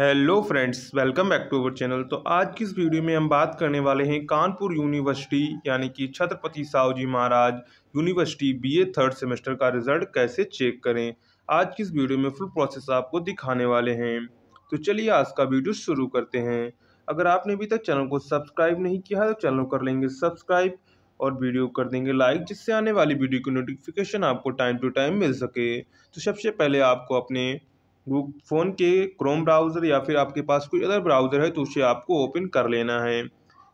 hello friends welcome back to our channel तो आज की इस वीडियो में हम बात करने वाले हैं कानपुर यूनिवर्सिटी यानी कि Chhatrapati Sahu ji Maharaj university BA third semester का रिजल्ट कैसे चेक करें आज की इस वीडियो में फुल प्रोसेस आपको दिखाने वाले हैं तो चलिए आज का वीडियो शुरू करते हैं अगर आपने अभी तक चैनल को सब्सक्राइब नहीं किया है तो चैनल कर लेंगे सब्सक्राइब और वीडियो कर देंगे लाइक जिससे आने वाली वीडियो की नोटिफिकेशन आपको टाइम टू टाइम मिल सके तो सबसे पहले आपको अपने फ़ोन के क्रोम ब्राउज़र या फिर आपके पास कोई अदर ब्राउज़र है तो उसे आपको ओपन कर लेना है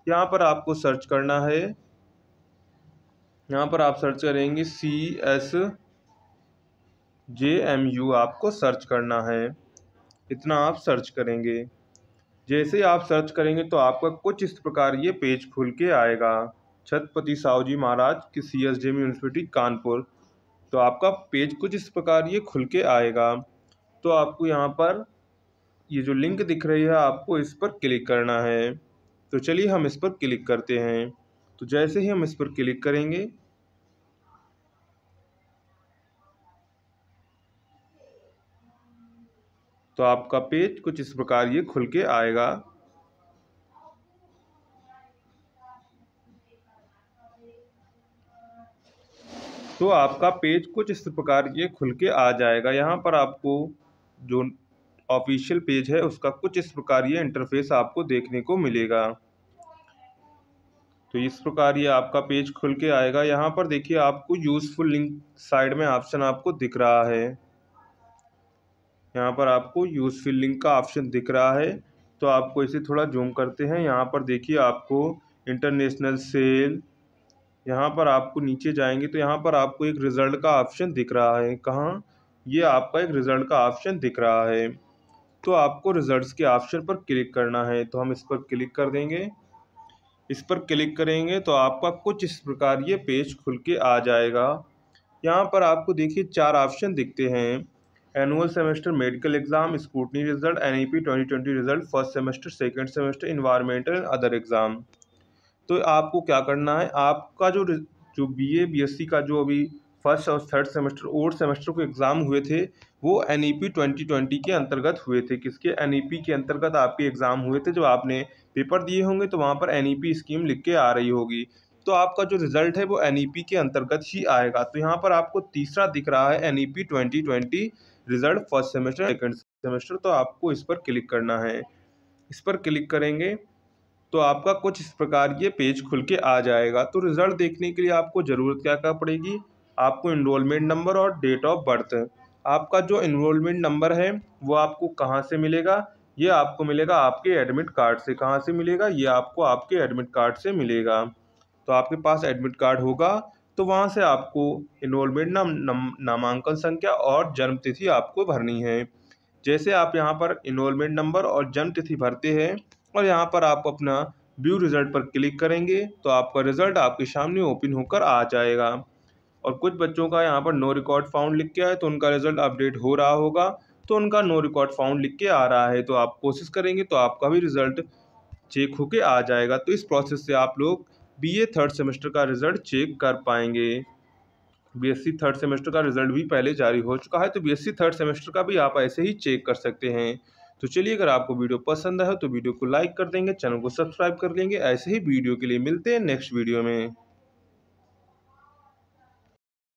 यहाँ पर आपको सर्च करना है यहाँ पर आप सर्च करेंगे C S J M U आपको सर्च करना है इतना आप सर्च करेंगे जैसे आप सर्च करेंगे तो आपका कुछ इस प्रकार ये पेज खुल के आएगा छत्रपति साहू जी महाराज की C S J university Kanpur तो आपका पेज कुछ इस प्रकार ये खुल के आएगा तो आपको यहाँ पर ये जो लिंक दिख रही है आपको इस पर क्लिक करना है तो चलिए हम इस पर क्लिक करते हैं तो जैसे ही हम इस पर क्लिक करेंगे तो आपका पेज कुछ इस प्रकार ये खुल के आएगा तो आपका पेज कुछ इस प्रकार ये खुल के आ जाएगा यहाँ पर आपको जो ऑफिशियल पेज है उसका कुछ इस प्रकार ये इंटरफेस आपको देखने को मिलेगा तो इस प्रकार ये आपका पेज खुल के आएगा यहाँ पर देखिए आपको यूज़फुल लिंक साइड में ऑप्शन आपको दिख रहा है यहाँ पर आपको यूज़फुल लिंक का ऑप्शन दिख रहा है तो आपको इसे थोड़ा जूम करते हैं यहाँ पर देखिए आपको इंटरनेशनल सेल यहाँ पर आपको नीचे जाएंगे तो यहाँ पर आपको एक रिज़ल्ट का ऑप्शन दिख रहा है कहाँ ये आपका एक रिज़ल्ट का ऑप्शन दिख रहा है तो आपको रिज़ल्ट्स के ऑप्शन पर क्लिक करना है तो हम इस पर क्लिक कर देंगे इस पर क्लिक करेंगे तो आपका कुछ इस प्रकार ये पेज खुल के आ जाएगा यहाँ पर आपको देखिए चार ऑप्शन दिखते हैं annual semester medical exam scrutiny result N E P twenty twenty result first semester second semester environmental and other exam तो आपको क्या करना है आपका जो जो B A B S C का जो अभी फर्स्ट और थर्ड सेमेस्टर और सेमेस्टर को एग्ज़ाम हुए थे वो N E P twenty twenty के अंतर्गत हुए थे किसके एन ई पी के अंतर्गत आपके एग्ज़ाम हुए थे जब आपने पेपर दिए होंगे तो वहाँ पर एन ई पी स्कीम लिख के आ रही होगी तो आपका जो रिज़ल्ट है वो एन ई पी के अंतर्गत ही आएगा तो यहाँ पर आपको तीसरा दिख रहा है N E P twenty twenty result first semester second semester तो आपको इस पर क्लिक करना है इस पर क्लिक करेंगे तो आपका कुछ इस प्रकार ये पेज खुल के आ जाएगा तो रिज़ल्ट देखने के लिए आपको ज़रूरत क्या क्या पड़ेगी आपको इनरोलमेंट नंबर और डेट ऑफ बर्थ आपका जो इनरोलमेंट नंबर है वो आपको कहाँ से मिलेगा ये आपको मिलेगा आपके एडमिट कार्ड से कहाँ से मिलेगा ये आपको आपके एडमिट कार्ड से मिलेगा तो आपके पास एडमिट कार्ड होगा तो वहाँ से आपको इनरोलमेंट नाम, नामांकन संख्या और जन्म तिथि आपको भरनी है जैसे आप यहाँ पर इनरोलमेंट नंबर और जन्म तिथि भरते हैं और यहाँ पर आप अपना व्यू रिज़ल्ट पर क्लिक करेंगे तो आपका रिज़ल्ट आपके सामने ओपन होकर आ जाएगा और कुछ बच्चों का यहाँ पर नो रिकॉर्ड फाउंड लिख के है तो उनका रिजल्ट अपडेट हो रहा होगा तो उनका नो रिकॉर्ड फाउंड लिख के आ रहा है तो आप कोशिश करेंगे तो आपका भी रिजल्ट चेक होके आ जाएगा तो इस प्रोसेस से आप लोग बीए थर्ड सेमेस्टर का रिजल्ट चेक कर पाएंगे बीएससी थर्ड सेमेस्टर का रिजल्ट भी पहले जारी हो चुका है तो बीएससी थर्ड सेमेस्टर का भी आप ऐसे ही चेक कर सकते हैं तो चलिए अगर आपको वीडियो पसंद आए तो वीडियो को लाइक कर देंगे चैनल को सब्सक्राइब कर लेंगे ऐसे ही वीडियो के लिए मिलते हैं नेक्स्ट वीडियो में